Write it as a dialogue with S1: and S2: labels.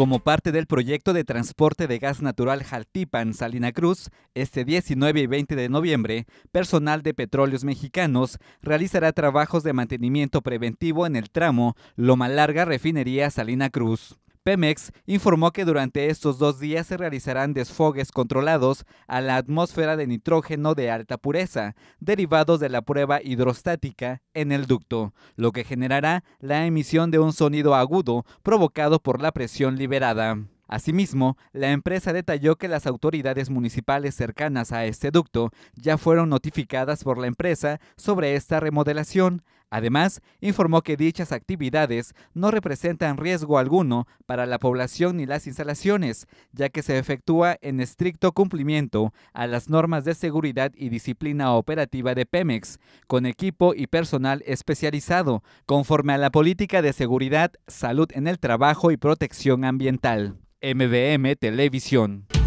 S1: Como parte del proyecto de transporte de gas natural Jaltipan Salina Cruz, este 19 y 20 de noviembre, personal de Petróleos Mexicanos realizará trabajos de mantenimiento preventivo en el tramo Loma Larga Refinería Salina Cruz. Pemex informó que durante estos dos días se realizarán desfogues controlados a la atmósfera de nitrógeno de alta pureza, derivados de la prueba hidrostática en el ducto, lo que generará la emisión de un sonido agudo provocado por la presión liberada. Asimismo, la empresa detalló que las autoridades municipales cercanas a este ducto ya fueron notificadas por la empresa sobre esta remodelación. Además, informó que dichas actividades no representan riesgo alguno para la población ni las instalaciones, ya que se efectúa en estricto cumplimiento a las normas de seguridad y disciplina operativa de Pemex, con equipo y personal especializado, conforme a la política de seguridad, salud en el trabajo y protección ambiental. MVM Televisión.